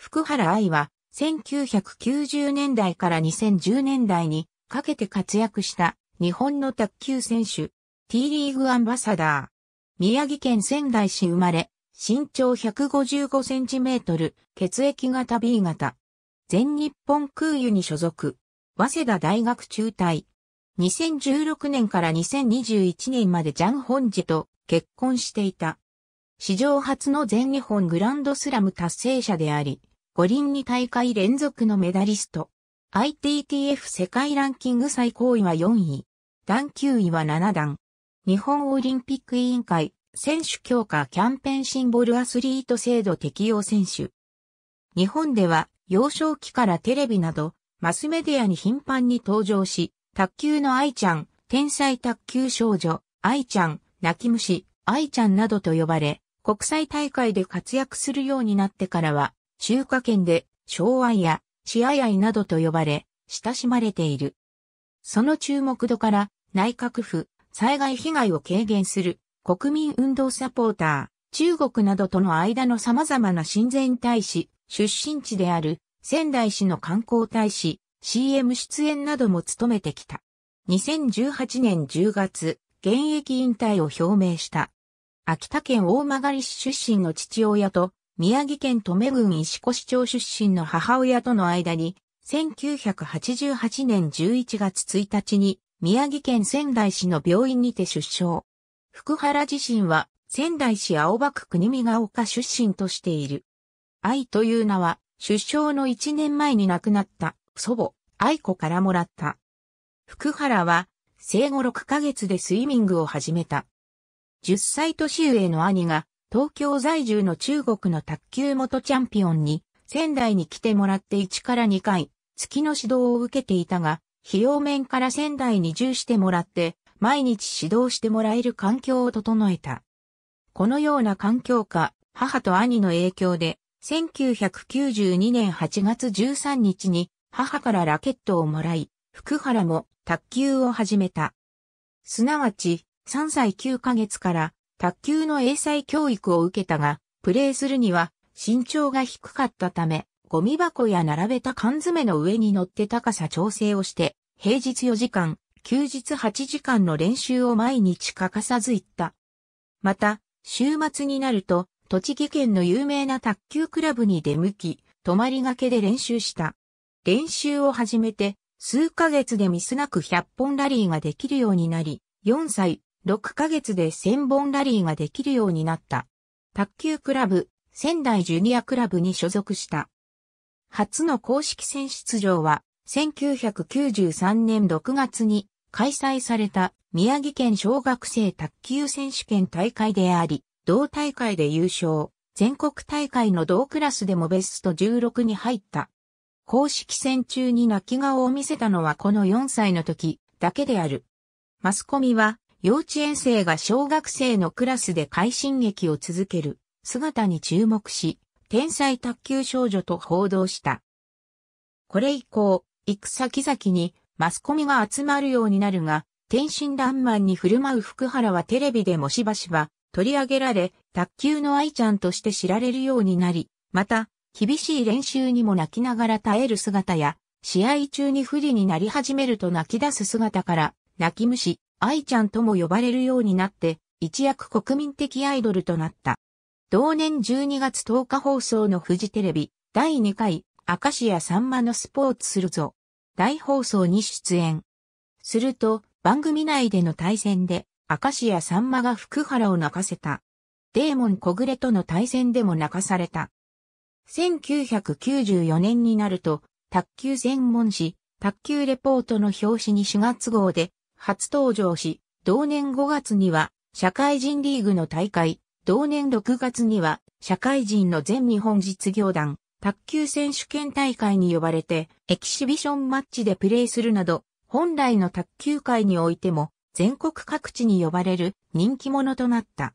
福原愛は1990年代から2010年代にかけて活躍した日本の卓球選手、T リーグアンバサダー。宮城県仙台市生まれ、身長155センチメートル、血液型 B 型。全日本空輸に所属。早稲田大学中退。2016年から2021年までジャン・ホンジと結婚していた。史上初の全日本グランドスラム達成者であり、五輪に大会連続のメダリスト。ITTF 世界ランキング最高位は4位。段9位は7段。日本オリンピック委員会選手強化キャンペーンシンボルアスリート制度適用選手。日本では幼少期からテレビなどマスメディアに頻繁に登場し、卓球の愛ちゃん、天才卓球少女、愛ちゃん、泣き虫、愛ちゃんなどと呼ばれ、国際大会で活躍するようになってからは、中華圏で、昭和や、シアヤイなどと呼ばれ、親しまれている。その注目度から、内閣府、災害被害を軽減する、国民運動サポーター、中国などとの間の様々な親善大使、出身地である、仙台市の観光大使、CM 出演なども務めてきた。2018年10月、現役引退を表明した。秋田県大曲市出身の父親と宮城県留郡石越町出身の母親との間に、1988年11月1日に宮城県仙台市の病院にて出生。福原自身は仙台市青葉区国見が丘出身としている。愛という名は出生の1年前に亡くなった祖母、愛子からもらった。福原は生後6ヶ月でスイミングを始めた。10歳年上の兄が東京在住の中国の卓球元チャンピオンに、仙台に来てもらって1から2回、月の指導を受けていたが、費用面から仙台に移住してもらって、毎日指導してもらえる環境を整えた。このような環境下、母と兄の影響で、1992年8月13日に母からラケットをもらい、福原も卓球を始めた。すなわち、3歳9ヶ月から卓球の英才教育を受けたが、プレーするには身長が低かったため、ゴミ箱や並べた缶詰の上に乗って高さ調整をして、平日4時間、休日8時間の練習を毎日欠かさず行った。また、週末になると、栃木県の有名な卓球クラブに出向き、泊まりがけで練習した。練習を始めて、数ヶ月でミスなく100本ラリーができるようになり、4歳、6ヶ月で1000本ラリーができるようになった。卓球クラブ、仙台ジュニアクラブに所属した。初の公式戦出場は、1993年6月に開催された宮城県小学生卓球選手権大会であり、同大会で優勝、全国大会の同クラスでもベスト16に入った。公式戦中に泣き顔を見せたのはこの4歳の時だけである。マスコミは幼稚園生が小学生のクラスで快進撃を続ける姿に注目し、天才卓球少女と報道した。これ以降、行く先々にマスコミが集まるようになるが、天真爛漫に振る舞う福原はテレビでもしばしば取り上げられ、卓球の愛ちゃんとして知られるようになり、また、厳しい練習にも泣きながら耐える姿や、試合中に不利になり始めると泣き出す姿から、泣き虫、愛ちゃんとも呼ばれるようになって、一躍国民的アイドルとなった。同年12月10日放送のフジテレビ第2回アカシアさんまのスポーツするぞ大放送に出演。すると番組内での対戦でアカシアさんまが福原を泣かせた。デーモン小暮との対戦でも泣かされた。1994年になると卓球専門誌卓球レポートの表紙に4月号で初登場し、同年5月には社会人リーグの大会、同年6月には社会人の全日本実業団、卓球選手権大会に呼ばれて、エキシビションマッチでプレーするなど、本来の卓球界においても、全国各地に呼ばれる人気者となった。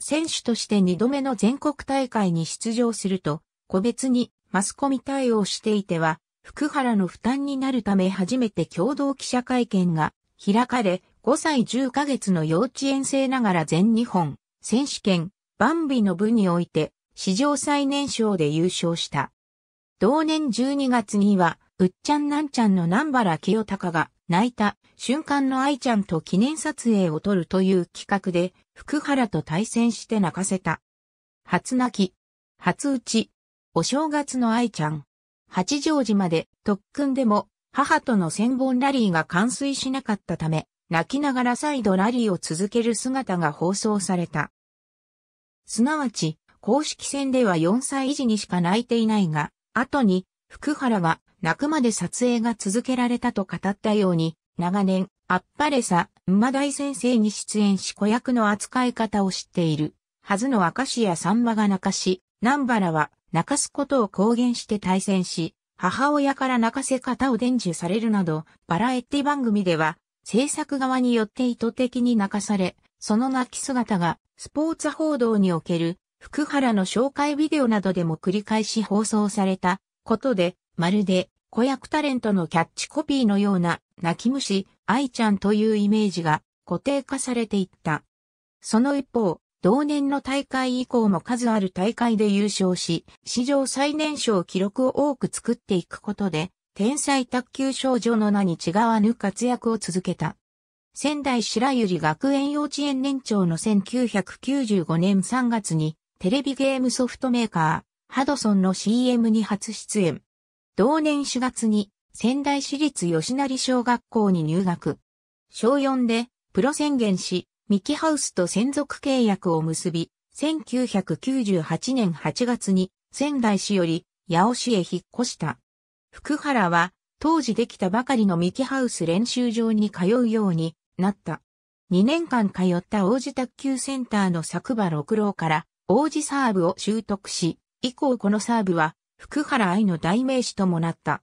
選手として2度目の全国大会に出場すると、個別にマスコミ対応していては、福原の負担になるため初めて共同記者会見が開かれ、5歳10ヶ月の幼稚園生ながら全日本選手権バンビの部において史上最年少で優勝した。同年12月には、うっちゃんなんちゃんの南原清隆が泣いた瞬間の愛ちゃんと記念撮影を撮るという企画で、福原と対戦して泣かせた。初泣き、初打ち、お正月の愛ちゃん、八丈島で特訓でも母との千本ラリーが完遂しなかったため、泣きながら再度ラリーを続ける姿が放送された。すなわち、公式戦では4歳児にしか泣いていないが、後に、福原は泣くまで撮影が続けられたと語ったように、長年、あっぱれさ、馬大先生に出演し子役の扱い方を知っている。はずの明石やさんまが泣かし、南原は泣かすことを公言して対戦し、母親から泣かせ方を伝授されるなど、バラエティ番組では、制作側によって意図的に泣かされ、その泣き姿が、スポーツ報道における、福原の紹介ビデオなどでも繰り返し放送されたことで、まるで子役タレントのキャッチコピーのような泣き虫、愛ちゃんというイメージが固定化されていった。その一方、同年の大会以降も数ある大会で優勝し、史上最年少記録を多く作っていくことで、天才卓球少女の名に違わぬ活躍を続けた。仙台白百合学園幼稚園年長の1995年3月に、テレビゲームソフトメーカー、ハドソンの CM に初出演。同年4月に、仙台市立吉成小学校に入学。小4で、プロ宣言し、ミキハウスと専属契約を結び、1998年8月に仙台市より八尾市へ引っ越した。福原は当時できたばかりのミキハウス練習場に通うようになった。2年間通った王子卓球センターの作場六郎から王子サーブを習得し、以降このサーブは福原愛の代名詞ともなった。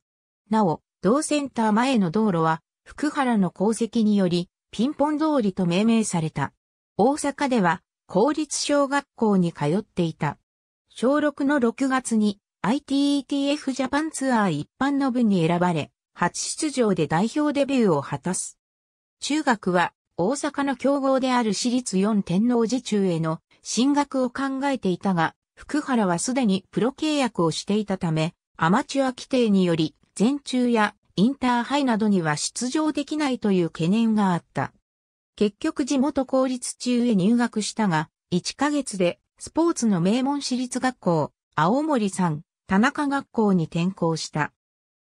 なお、同センター前の道路は福原の功績によりピンポン通りと命名された。大阪では、公立小学校に通っていた。小6の6月に ITETF ジャパンツアー一般の部に選ばれ、初出場で代表デビューを果たす。中学は大阪の強豪である私立四天王寺中への進学を考えていたが、福原はすでにプロ契約をしていたため、アマチュア規定により、全中やインターハイなどには出場できないという懸念があった。結局地元公立中へ入学したが、1ヶ月でスポーツの名門私立学校、青森さん、田中学校に転校した。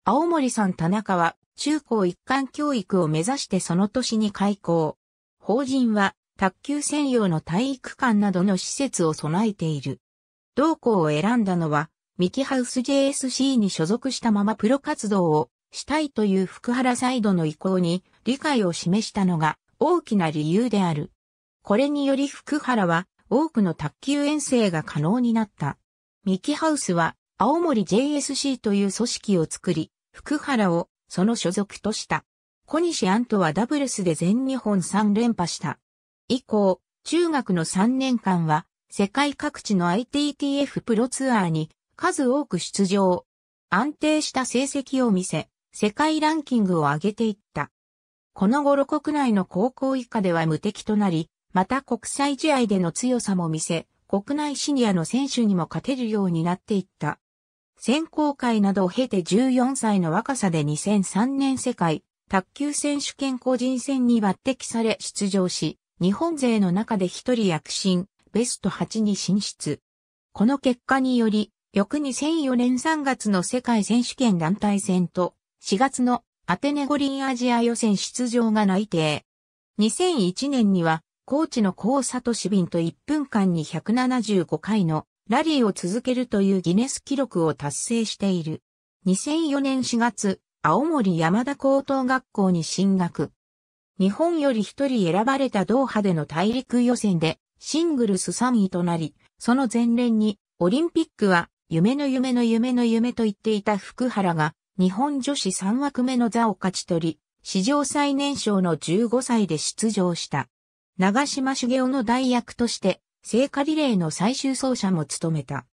青森さん田中は中高一貫教育を目指してその年に開校。法人は卓球専用の体育館などの施設を備えている。同校を選んだのは、ミキハウス JSC に所属したままプロ活動をしたいという福原サイドの意向に理解を示したのが大きな理由である。これにより福原は多くの卓球遠征が可能になった。ミキハウスは青森 JSC という組織を作り、福原をその所属とした。小西アンとはダブルスで全日本3連覇した。以降、中学の3年間は世界各地の ITTF プロツアーに数多く出場。安定した成績を見せ、世界ランキングを上げていった。この頃国内の高校以下では無敵となり、また国際試合での強さも見せ、国内シニアの選手にも勝てるようになっていった。選考会などを経て14歳の若さで2003年世界卓球選手権個人戦に抜擢され出場し、日本勢の中で一人躍進、ベスト8に進出。この結果により、翌2004年3月の世界選手権団体戦と4月のアテネ五輪アジア予選出場が内定。2001年には、コーチの高里市便と1分間に175回のラリーを続けるというギネス記録を達成している。2004年4月、青森山田高等学校に進学。日本より一人選ばれたドーハでの大陸予選でシングルス3位となり、その前年にオリンピックは夢の夢の夢の夢と言っていた福原が日本女子3枠目の座を勝ち取り、史上最年少の15歳で出場した。長島茂雄の代役として、聖火リレーの最終走者も務めた。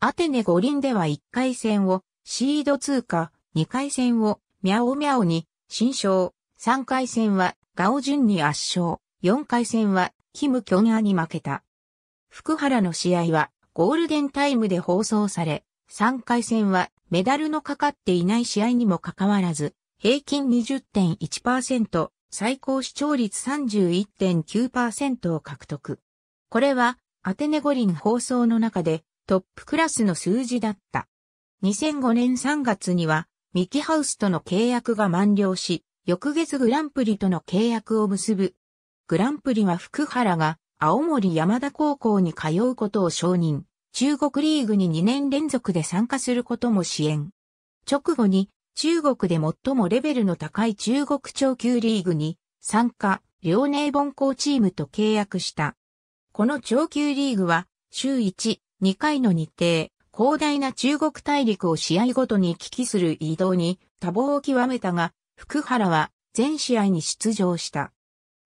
アテネ五輪では1回戦をシード通過、2回戦をミャオミャオに新勝、3回戦はガオジュンに圧勝、4回戦はキム・キョンアに負けた。福原の試合はゴールデンタイムで放送され、3回戦はメダルのかかっていない試合にもかかわらず、平均20.1%、最高視聴率31.9%を獲得。これは、アテネ五輪放送の中でトップクラスの数字だった。2005年3月には、ミキハウスとの契約が満了し、翌月グランプリとの契約を結ぶ。グランプリは福原が青森山田高校に通うことを承認。中国リーグに2年連続で参加することも支援。直後に中国で最もレベルの高い中国超級リーグに参加、遼寧本校チームと契約した。この超級リーグは週1、2回の日程、広大な中国大陸を試合ごとに危機する移動に多忙を極めたが、福原は全試合に出場した。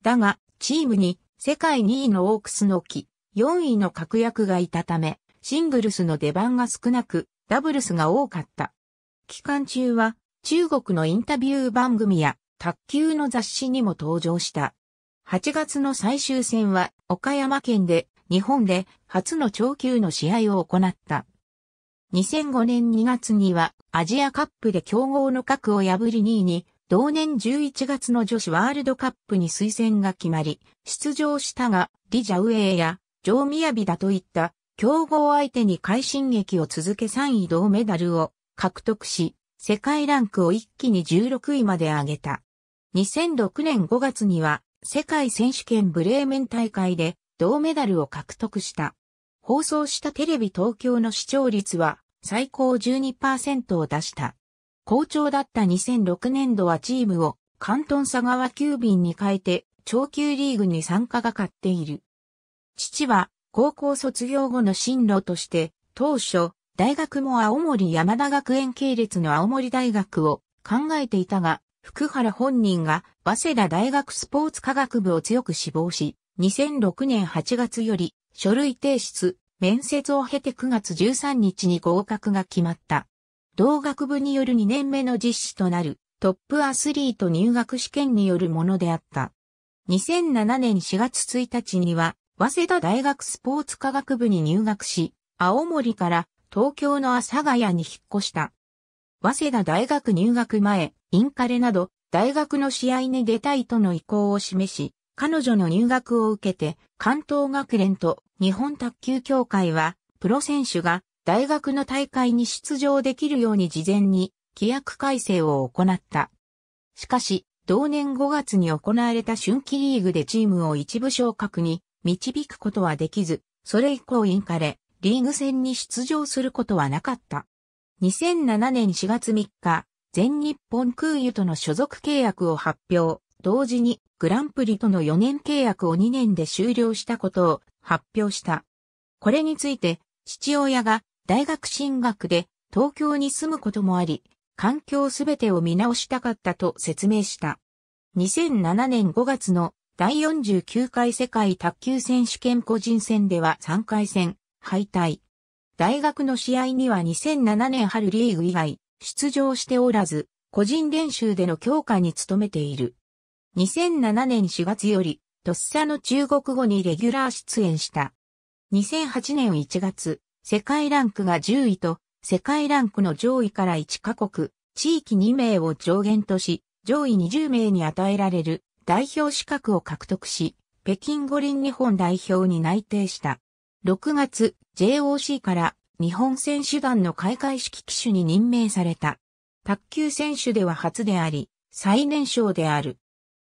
だが、チームに世界2位のオークスの木、4位の確約がいたため、シングルスの出番が少なく、ダブルスが多かった。期間中は、中国のインタビュー番組や、卓球の雑誌にも登場した。8月の最終戦は、岡山県で、日本で初の超級の試合を行った。2005年2月にはアジアカップで強豪の核を破り2位に、同年11月の女子ワールドカップに推薦が決まり、出場したが、リ・ジャウエイや、ジョー・ミヤビだといった強豪相手に快進撃を続け3位銅メダルを獲得し、世界ランクを一気に16位まで上げた。2006年5月には世界選手権ブレーメン大会で銅メダルを獲得した。放送したテレビ東京の視聴率は最高12%を出した。好調だった2006年度はチームを関東佐川急便に変えて長級リーグに参加が勝っている。父は高校卒業後の進路として、当初、大学も青森山田学園系列の青森大学を考えていたが、福原本人が早稲田大学スポーツ科学部を強く志望し、2006年8月より書類提出、面接を経て9月13日に合格が決まった。同学部による2年目の実施となるトップアスリート入学試験によるものであった。2007年4月1日には早稲田大学スポーツ科学部に入学し、青森から東京の阿佐ヶ谷に引っ越した。早稲田大学入学前、インカレなど、大学の試合に出たいとの意向を示し、彼女の入学を受けて、関東学連と日本卓球協会は、プロ選手が大学の大会に出場できるように事前に規約改正を行った。しかし、同年5月に行われた春季リーグでチームを一部昇格に導くことはできず、それ以降インカレ、リーグ戦に出場することはなかった。2007年4月3日、全日本空輸との所属契約を発表、同時にグランプリとの4年契約を2年で終了したことを発表した。これについて、父親が大学進学で東京に住むこともあり、環境すべてを見直したかったと説明した。2007年5月の第49回世界卓球選手権個人戦では3回戦、敗退。大学の試合には2007年春リーグ以外、出場しておらず、個人練習での強化に努めている。2007年4月より、とっさの中国語にレギュラー出演した。2008年1月、世界ランクが10位と、世界ランクの上位から1カ国、地域2名を上限とし、上位20名に与えられる代表資格を獲得し、北京五輪日本代表に内定した。6月、JOC から日本選手団の開会式機種に任命された。卓球選手では初であり、最年少である。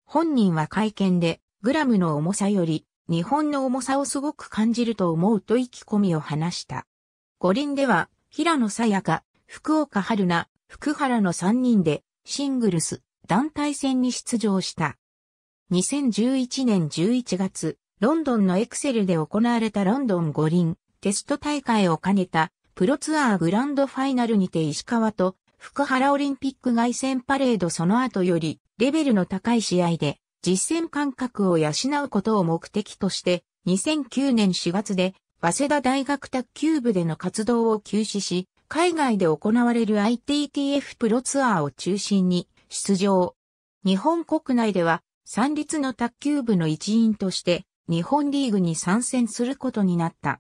本人は会見で、グラムの重さより、日本の重さをすごく感じると思うと意気込みを話した。五輪では、平野さやか、福岡春菜、福原の3人で、シングルス、団体戦に出場した。2011年11月、ロンドンのエクセルで行われたロンドン五輪テスト大会を兼ねたプロツアーグランドファイナルにて石川と福原オリンピック外戦パレードその後よりレベルの高い試合で実戦感覚を養うことを目的として2009年4月で早稲田大学卓球部での活動を休止し海外で行われる ITTF プロツアーを中心に出場。日本国内では三立の卓球部の一員として日本リーグに参戦することになった。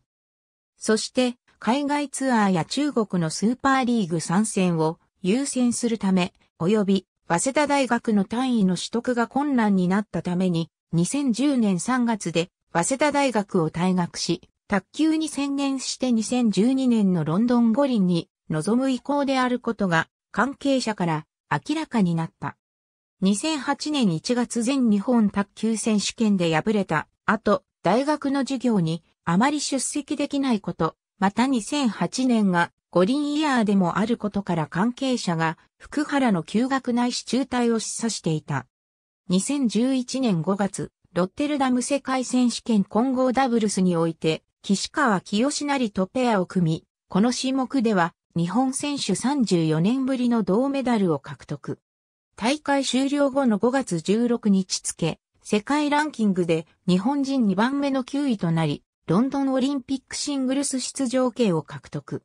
そして、海外ツアーや中国のスーパーリーグ参戦を優先するため、及び、早稲田大学の単位の取得が困難になったために、2010年3月で、早稲田大学を退学し、卓球に専念して2012年のロンドン五輪に臨む意向であることが、関係者から明らかになった。2008年1月全日本卓球選手権で敗れた後、大学の授業にあまり出席できないこと、また2008年が五輪イヤーでもあることから関係者が福原の休学なし中退を示唆していた。2011年5月、ロッテルダム世界選手権混合ダブルスにおいて、岸川清成とペアを組み、この種目では日本選手34年ぶりの銅メダルを獲得。大会終了後の5月16日付、世界ランキングで日本人2番目の9位となり、ロンドンオリンピックシングルス出場権を獲得。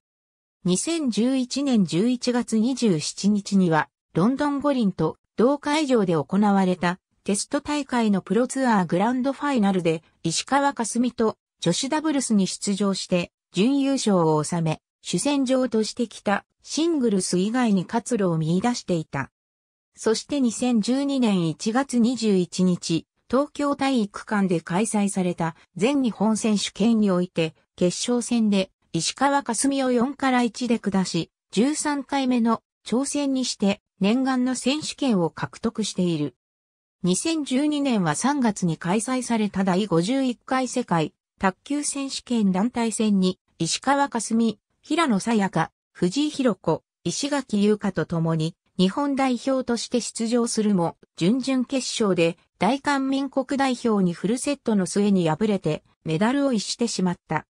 2011年11月27日には、ロンドン五輪と同会場で行われたテスト大会のプロツアーグランドファイナルで石川すみと女子ダブルスに出場して準優勝を収め、主戦場としてきたシングルス以外に活路を見出していた。そして2012年1月21日、東京体育館で開催された全日本選手権において、決勝戦で石川佳純を4から1で下し、13回目の挑戦にして念願の選手権を獲得している。2012年は3月に開催された第51回世界卓球選手権団体戦に石川佳純、平野さやか、藤井博子、石垣優香と共に日本代表として出場するも、準々決勝で大韓民国代表にフルセットの末に敗れてメダルを逸してしまった。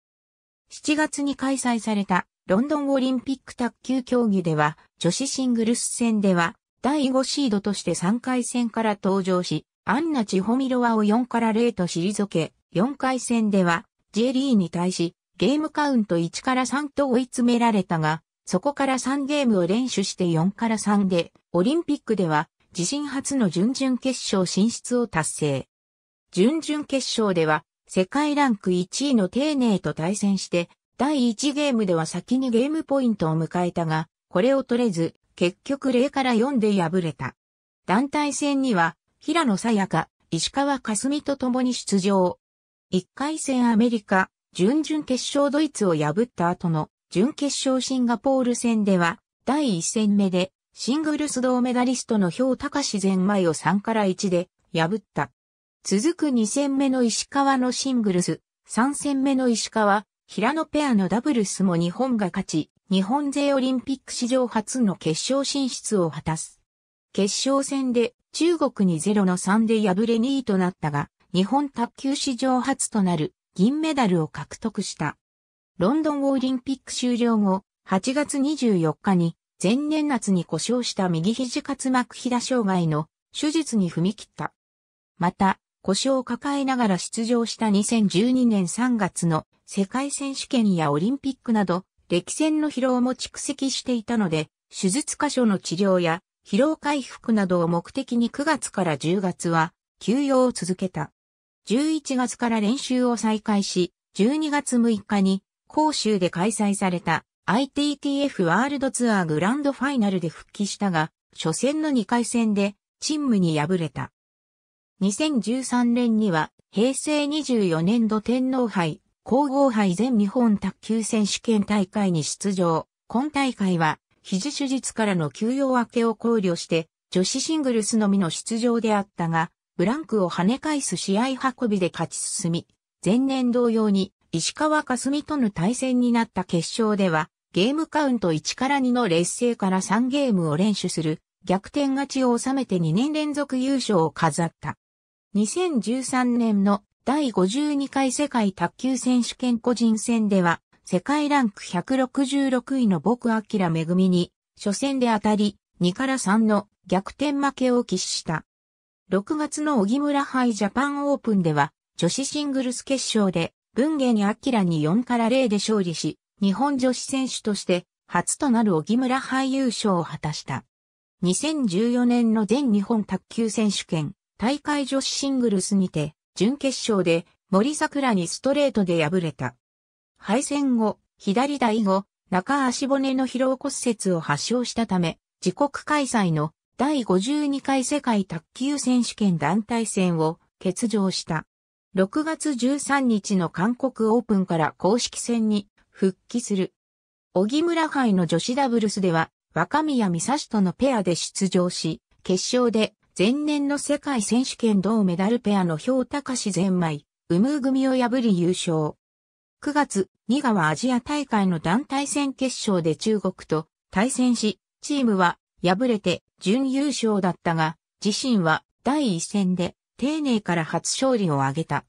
7月に開催されたロンドンオリンピック卓球競技では、女子シングルス戦では第5シードとして3回戦から登場し、アンナ・チホミロワを4から0と退け、4回戦では、ジェリーに対し、ゲームカウント1から3と追い詰められたが、そこから3ゲームを連取して4から3で、オリンピックでは自身初の準々決勝進出を達成。準々決勝では世界ランク1位の丁寧と対戦して、第1ゲームでは先にゲームポイントを迎えたが、これを取れず、結局0から4で敗れた。団体戦には、平野さやか、石川すみと共に出場。1回戦アメリカ、準々決勝ドイツを破った後の準決勝シンガポール戦では、第1戦目で、シングルス銅メダリストの氷高志前前を3から1で破った。続く2戦目の石川のシングルス、3戦目の石川、平野ペアのダブルスも日本が勝ち、日本勢オリンピック史上初の決勝進出を果たす。決勝戦で中国に0の3で敗れ2位となったが、日本卓球史上初となる銀メダルを獲得した。ロンドンオリンピック終了後、8月24日に前年夏に故障した右肘滑膜膝障害の手術に踏み切った。また、故障を抱えながら出場した2012年3月の世界選手権やオリンピックなど、歴戦の疲労も蓄積していたので、手術箇所の治療や疲労回復などを目的に9月から10月は休養を続けた。11月から練習を再開し、12月6日に広州で開催された ITTF ワールドツアーグランドファイナルで復帰したが、初戦の2回戦でチームに敗れた。2013年には平成24年度天皇杯、皇后杯全日本卓球選手権大会に出場。今大会は肘手術からの休養明けを考慮して女子シングルスのみの出場であったが、ブランクを跳ね返す試合運びで勝ち進み、前年同様に石川佳純との対戦になった決勝では、ゲームカウント1から2の劣勢から3ゲームを連取する逆転勝ちを収めて2年連続優勝を飾った。2013年の第52回世界卓球選手権個人戦では、世界ランク166位の僕明恵に、初戦で当たり、2から3の逆転負けを喫した。6月の小木村杯ジャパンオープンでは、女子シングルス決勝で、文芸に明に4から0で勝利し、日本女子選手として初となる小木村俳優賞を果たした。2014年の全日本卓球選手権大会女子シングルスにて準決勝で森桜にストレートで敗れた。敗戦後、左台後、中足骨の疲労骨折を発症したため、自国開催の第52回世界卓球選手権団体戦を欠場した。6月13日の韓国オープンから公式戦に復帰する。小木村杯の女子ダブルスでは若宮美沙とのペアで出場し、決勝で前年の世界選手権銅メダルペアの氷高志全枚、ウムー組を破り優勝。9月、新川アジア大会の団体戦決勝で中国と対戦し、チームは敗れて準優勝だったが、自身は第一戦で丁寧から初勝利を挙げた。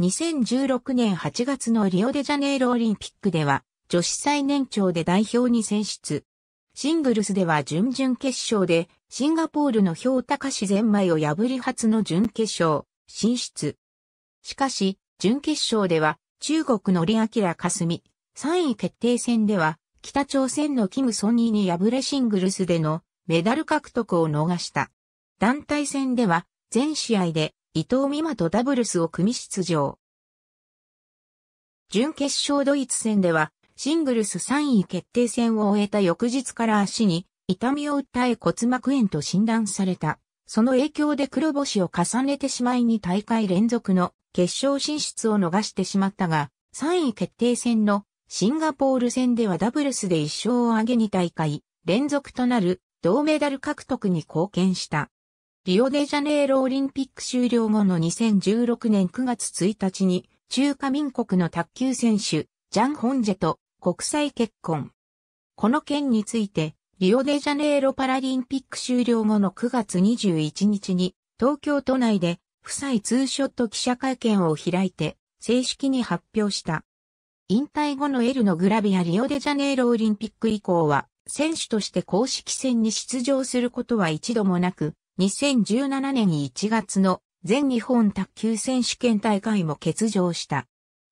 2016年8月のリオデジャネイロオリンピックでは、女子最年長で代表に選出。シングルスでは準々決勝で、シンガポールの氷高志ゼンマイを破り初の準決勝、進出。しかし、準決勝では、中国のリアキラカスミ、3位決定戦では、北朝鮮のキム・ソニーに敗れシングルスでのメダル獲得を逃した。団体戦では全試合で伊藤美誠とダブルスを組み出場。準決勝ドイツ戦ではシングルス3位決定戦を終えた翌日から足に痛みを訴え骨膜炎と診断された。その影響で黒星を重ねてしまいに大会連続の決勝進出を逃してしまったが、3位決定戦のシンガポール戦ではダブルスで1勝を挙げに大会連続となる銅メダル獲得に貢献した。リオデジャネイロオリンピック終了後の2016年9月1日に、中華民国の卓球選手、ジャン・ホンジェと国際結婚。この件について、リオデジャネイロパラリンピック終了後の9月21日に、東京都内で、夫妻ツーショット記者会見を開いて、正式に発表した。引退後のエルのグラビアリオデジャネイロオリンピック以降は、選手として公式戦に出場することは一度もなく、2017年1月の全日本卓球選手権大会も欠場した。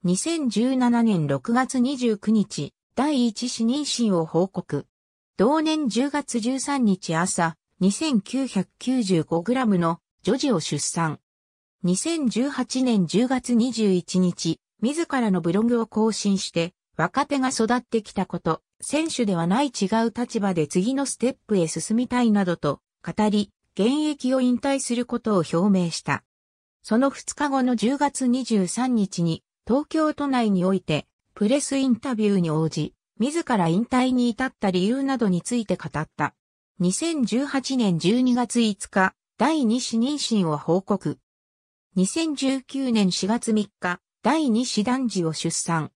2017年6月29日、第一子妊娠を報告。同年10月13日朝、2995g の女児を出産。2018年10月21日、自らのブログを更新して、若手が育ってきたこと、選手ではない違う立場で次のステップへ進みたいなどと語り、現役を引退することを表明した。その2日後の10月23日に、東京都内において、プレスインタビューに応じ、自ら引退に至った理由などについて語った。2018年12月5日、第2子妊娠を報告。2019年4月3日、第2子男児を出産。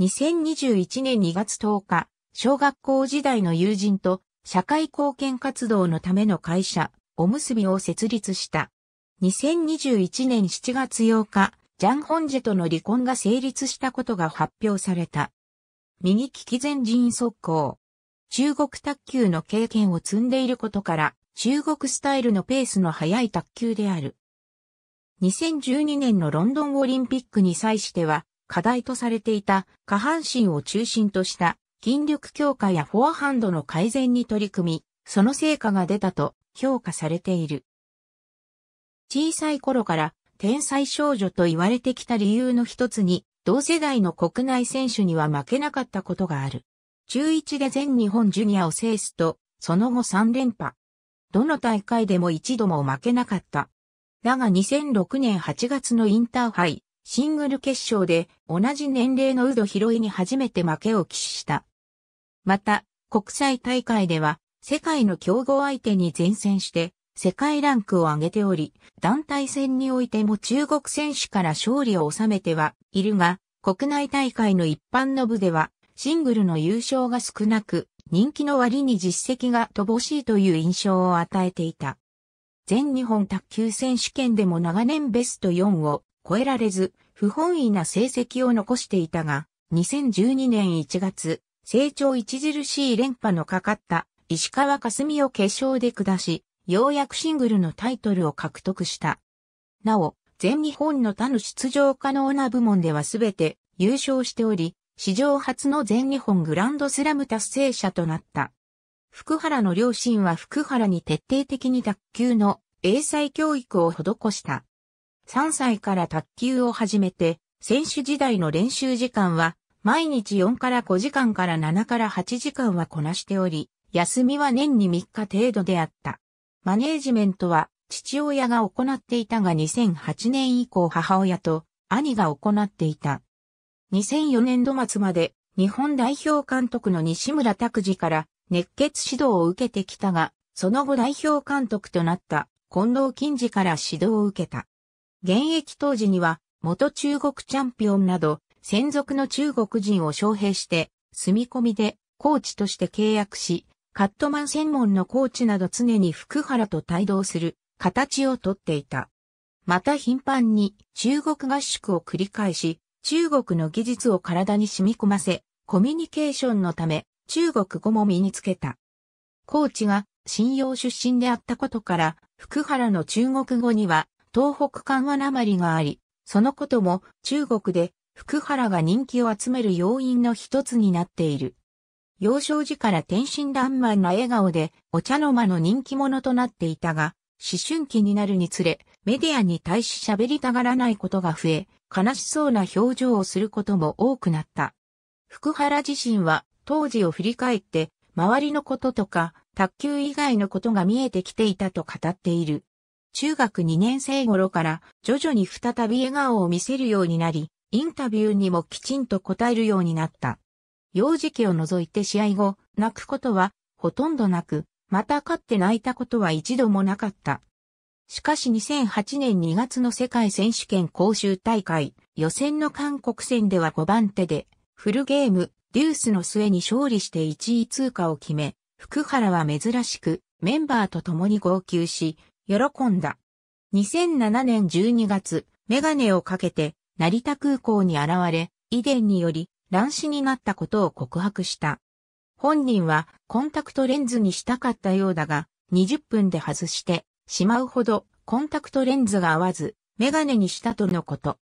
2021年2月10日、小学校時代の友人と社会貢献活動のための会社、おむすびを設立した。2021年7月8日、ジャン・ホンジェとの離婚が成立したことが発表された。右利き前陣速攻。中国卓球の経験を積んでいることから、中国スタイルのペースの速い卓球である。2012年のロンドンオリンピックに際しては、課題とされていた下半身を中心とした筋力強化やフォアハンドの改善に取り組み、その成果が出たと評価されている。小さい頃から天才少女と言われてきた理由の一つに、同世代の国内選手には負けなかったことがある。中1で全日本ジュニアを制すと、その後3連覇。どの大会でも一度も負けなかった。だが2006年8月のインターハイ、シングル決勝で同じ年齢のウドヒロイに初めて負けを喫した。また、国際大会では世界の競合相手に前線して世界ランクを上げており、団体戦においても中国選手から勝利を収めてはいるが、国内大会の一般の部ではシングルの優勝が少なく、人気の割に実績が乏しいという印象を与えていた。全日本卓球選手権でも長年ベスト4を超えられず、不本意な成績を残していたが、2012年1月、成長著しい連覇のかかった石川佳純を決勝で下し、ようやくシングルのタイトルを獲得した。なお、全日本の他の出場可能な部門ではすべて優勝しており、史上初の全日本グランドスラム達成者となった。福原の両親は福原に徹底的に卓球の英才教育を施した。3歳から卓球を始めて、選手時代の練習時間は、毎日4から5時間から7から8時間はこなしており、休みは年に3日程度であった。マネージメントは父親が行っていたが2008年以降母親と兄が行っていた。2004年度末まで日本代表監督の西村拓司から熱血指導を受けてきたが、その後代表監督となった近藤金次から指導を受けた。現役当時には元中国チャンピオンなど専属の中国人を招聘して住み込みでコーチとして契約し、カットマン専門のコーチなど常に福原と帯同する形をとっていた。また頻繁に中国合宿を繰り返し、中国の技術を体に染み込ませ、コミュニケーションのため中国語も身につけた。コーチが信用出身であったことから、福原の中国語には東北緩和なまりがあり、そのことも中国で福原が人気を集める要因の一つになっている。幼少時から天真爛漫な笑顔でお茶の間の人気者となっていたが、思春期になるにつれ、メディアに対し喋りたがらないことが増え、悲しそうな表情をすることも多くなった。福原自身は当時を振り返って、周りのこととか、卓球以外のことが見えてきていたと語っている。中学2年生頃から徐々に再び笑顔を見せるようになり、インタビューにもきちんと答えるようになった。幼児期を除いて試合後、泣くことはほとんどなく、また勝って泣いたことは一度もなかった。しかし2008年2月の世界選手権公衆大会予選の韓国戦では5番手でフルゲームデュースの末に勝利して1位通過を決め、福原は珍しくメンバーと共に号泣し、喜んだ。2007年12月、メガネをかけて成田空港に現れ、遺伝により乱視になったことを告白した。本人はコンタクトレンズにしたかったようだが、20分で外してしまうほどコンタクトレンズが合わず、メガネにしたとのこと。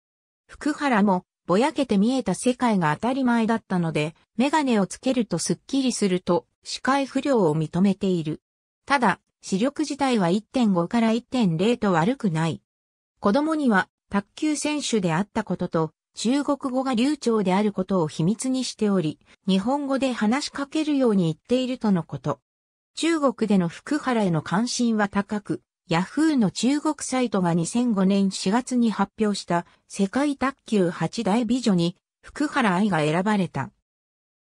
福原もぼやけて見えた世界が当たり前だったので、メガネをつけるとスッキリすると視界不良を認めている。ただ、視力自体は1.5から1.0と悪くない。子供には卓球選手であったことと中国語が流暢であることを秘密にしており、日本語で話しかけるように言っているとのこと。中国での福原への関心は高く、ヤフーの中国サイトが2005年4月に発表した世界卓球8大美女に福原愛が選ばれた。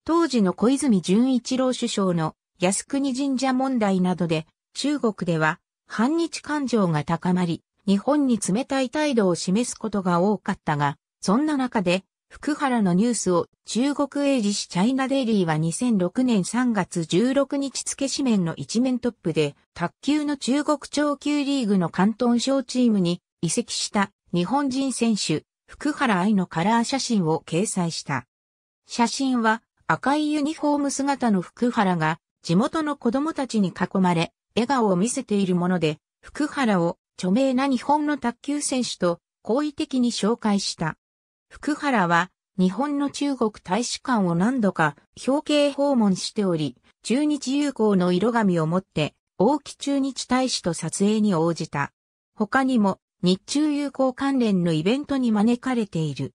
当時の小泉純一郎首相の靖国神社問題などで中国では反日感情が高まり、日本に冷たい態度を示すことが多かったが、そんな中で、福原のニュースを中国英字誌チャイナデイリーは2006年3月16日付紙面の一面トップで、卓球の中国超級リーグの関東省チームに移籍した日本人選手、福原愛のカラー写真を掲載した。写真は赤いユニフォーム姿の福原が地元の子供たちに囲まれ、笑顔を見せているもので、福原を著名な日本の卓球選手と好意的に紹介した。福原は日本の中国大使館を何度か表敬訪問しており、中日友好の色紙を持って大木中日大使と撮影に応じた。他にも日中友好関連のイベントに招かれている。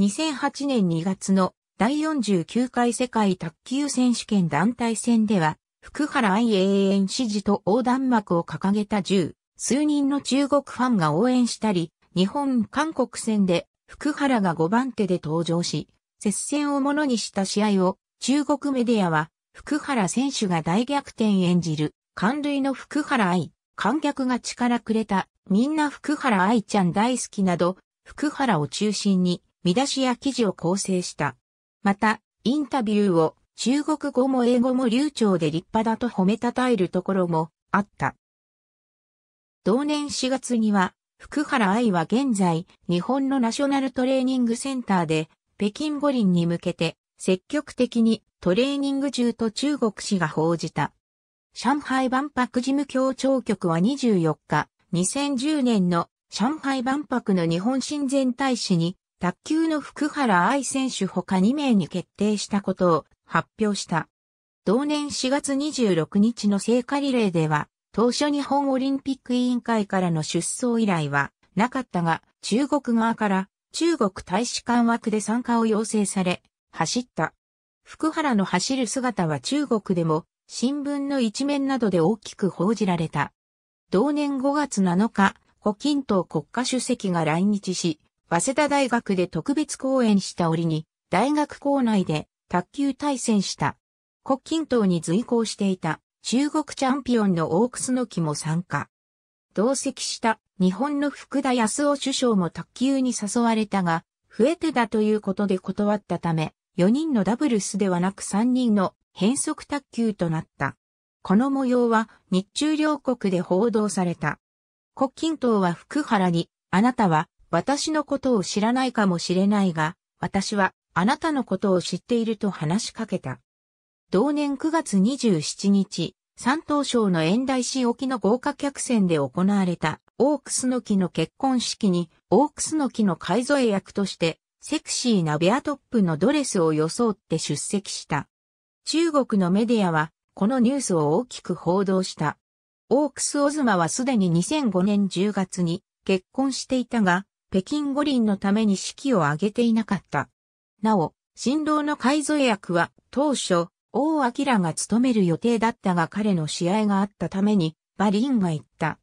2008年2月の第49回世界卓球選手権団体戦では、福原愛永遠支持と横断幕を掲げた10数人の中国ファンが応援したり、日本韓国戦で福原が5番手で登場し、接戦をものにした試合を中国メディアは福原選手が大逆転演じる、冠類の福原愛、観客が力くれた、みんな福原愛ちゃん大好きなど、福原を中心に見出しや記事を構成した。また、インタビューを中国語も英語も流暢で立派だと褒めたたえるところもあった。同年4月には福原愛は現在、日本のナショナルトレーニングセンターで、北京五輪に向けて、積極的にトレーニング中と中国紙が報じた。上海万博事務協調局は24日、2010年の上海万博の日本親善大使に、卓球の福原愛選手他2名に決定したことを発表した。同年4月26日の聖火リレーでは、当初日本オリンピック委員会からの出走依頼はなかったが、中国側から中国大使館枠で参加を要請され、走った。福原の走る姿は中国でも新聞の一面などで大きく報じられた。同年5月7日、胡錦涛国家主席が来日し、早稲田大学で特別講演した折に、大学校内で卓球対戦した。胡錦涛に随行していた中国チャンピオンの大楠木も参加。同席した日本の福田康夫首相も卓球に誘われたが、増えてだということで断ったため、4人のダブルスではなく3人の変則卓球となった。この模様は日中両国で報道された。国近東は福原に、あなたは私のことを知らないかもしれないが、私はあなたのことを知っていると話しかけた。同年9月27日、山東省の遠大市沖の豪華客船で行われた、オークスの木の結婚式に、オークスの木の改造役として、セクシーなベアトップのドレスを装って出席した。中国のメディアは、このニュースを大きく報道した。オークス・オズマはすでに2005年10月に結婚していたが、北京五輪のために式を挙げていなかった。なお、新郎の改造役は当初、王明が務める予定だったが彼の試合があったために、バリンが言った。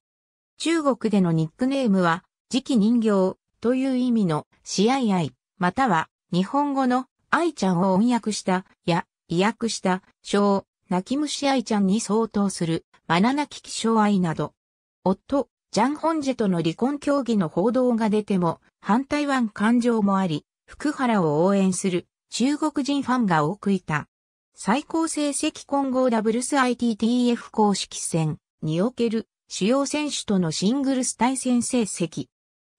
中国でのニックネームは、次期人形という意味の試合愛、または日本語の愛ちゃんを音訳した、や、意訳した、小、泣き虫愛ちゃんに相当する、まななき気象愛など。夫、ジャン・ホンジェとの離婚協議の報道が出ても、反対湾感情もあり、福原を応援する中国人ファンが多くいた。最高成績混合ダブルス ITTF 公式戦における主要選手とのシングルス対戦成績。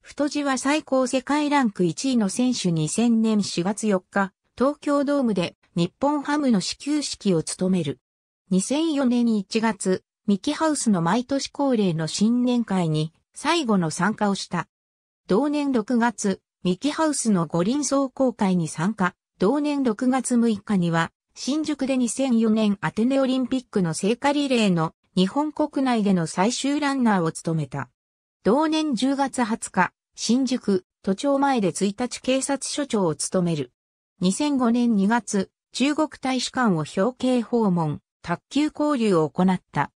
太字は最高世界ランク1位の選手2000年4月4日、東京ドームで日本ハムの始球式を務める。2004年1月、ミキハウスの毎年恒例の新年会に最後の参加をした。同年6月、ミキハウスの五輪壮行会に参加。同年6月6日には新宿で2004年アテネオリンピックの聖火リレーの日本国内での最終ランナーを務めた。同年10月20日、新宿、都庁前で1日警察署長を務める。2005年2月、中国大使館を表敬訪問、卓球交流を行った。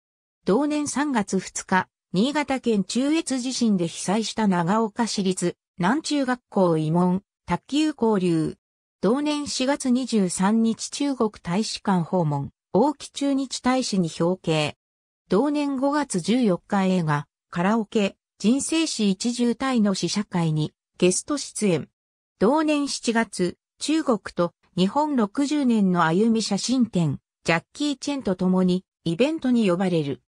同年3月2日、新潟県中越地震で被災した長岡市立南中学校慰問、卓球交流、同年4月23日中国大使館訪問、王毅駐日大使に表敬。同年5月14日映画、カラオケ、人生史一重体の試写会にゲスト出演。同年7月、中国と日本60年の歩み写真展、ジャッキー・チェンと共にイベントに呼ばれる。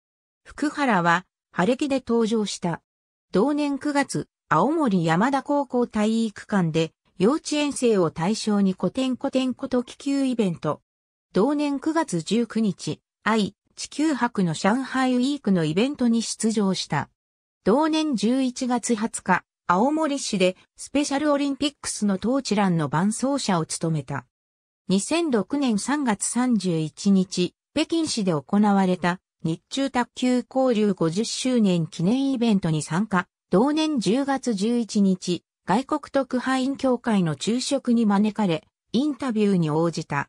福原は晴れ着で登場した。同年9月、青森山田高校体育館で幼稚園生を対象に古典古典古と気球イベント。同年9月19日、愛、地球博の上海ウィークのイベントに出場した。同年11月20日、青森市でスペシャルオリンピックスのトーチランの伴走者を務めた。2006年3月31日、北京市で行われた日中卓球交流50周年記念イベントに参加。同年10月11日、外国特派員協会の昼食に招かれ、インタビューに応じた。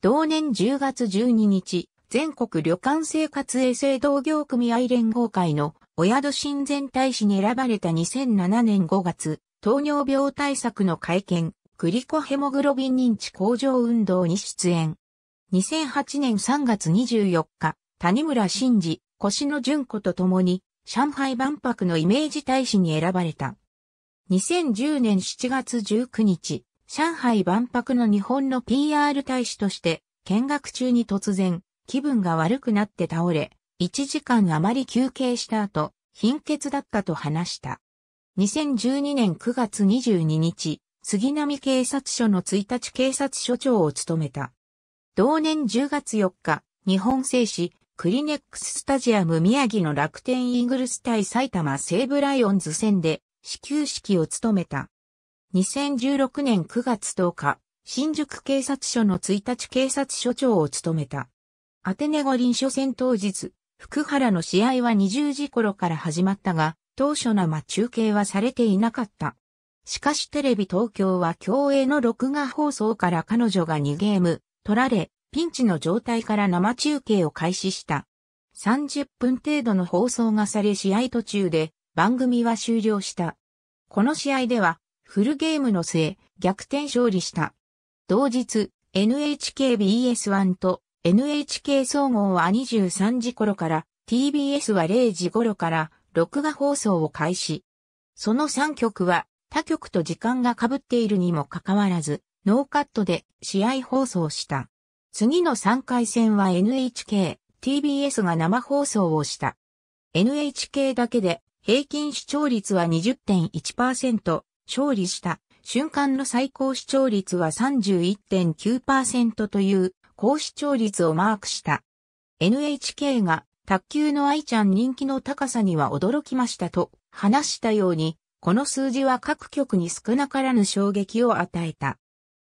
同年10月12日、全国旅館生活衛生同業組合連合会のお宿親善大使に選ばれた2007年5月、糖尿病対策の会見、グリコヘモグロビン認知向上運動に出演。2008年3月24日、谷村新司、腰野純子と共に、上海万博のイメージ大使に選ばれた。2010年7月19日、上海万博の日本の PR 大使として、見学中に突然、気分が悪くなって倒れ、1時間余り休憩した後、貧血だったと話した。2012年9月22日、杉並警察署の1日警察署長を務めた。同年10月4日、日本製紙、クリネックススタジアム宮城の楽天イーグルス対埼玉西武ライオンズ戦で、始球式を務めた。2016年9月10日、新宿警察署の1日警察署長を務めた。アテネ五輪初戦当日、福原の試合は20時頃から始まったが、当初生中継はされていなかった。しかしテレビ東京は競泳の録画放送から彼女が2ゲーム、取られ、ピンチの状態から生中継を開始した。30分程度の放送がされ試合途中で番組は終了した。この試合では、フルゲームの末、逆転勝利した。同日、NHKBS1 と NHK 総合は23時頃から、TBS は0時頃から、録画放送を開始。その3局は、他局と時間が被っているにもかかわらず、ノーカットで試合放送した。次の3回戦は NHK、TBS が生放送をした。NHK だけで平均視聴率は20.1%、勝利した瞬間の最高視聴率は31.9%という高視聴率をマークした。NHK が卓球の愛ちゃん人気の高さには驚きましたと話したように、この数字は各局に少なからぬ衝撃を与えた。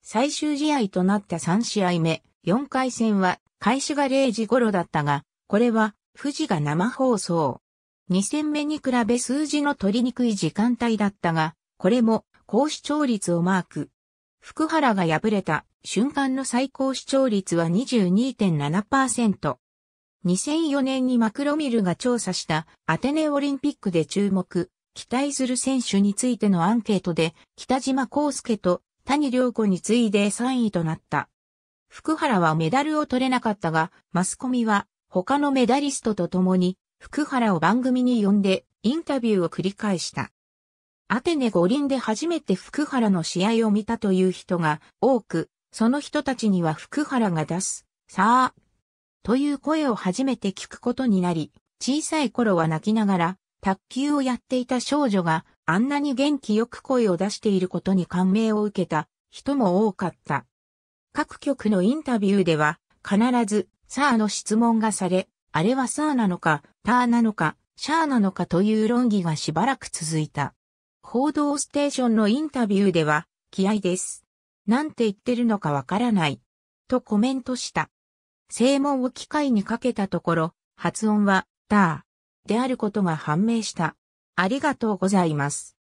最終試合となった3試合目、4回戦は開始が0時頃だったが、これは富士が生放送。2戦目に比べ数字の取りにくい時間帯だったが、これも高視聴率をマーク。福原が敗れた瞬間の最高視聴率は22.7%。2004年にマクロミルが調査したアテネオリンピックで注目、期待する選手についてのアンケートで、北島康介と谷良子に次いで3位となった。福原はメダルを取れなかったが、マスコミは他のメダリストと共に福原を番組に呼んでインタビューを繰り返した。アテネ五輪で初めて福原の試合を見たという人が多く、その人たちには福原が出す、さあ、という声を初めて聞くことになり、小さい頃は泣きながら、卓球をやっていた少女があんなに元気よく声を出していることに感銘を受けた人も多かった。各局のインタビューでは必ず、さあの質問がされ、あれはサーなのか、ターなのか、シャーなのかという論議がしばらく続いた。報道ステーションのインタビューでは、気合です。なんて言ってるのかわからない。とコメントした。正門を機械にかけたところ、発音は、ターであることが判明した。ありがとうございます。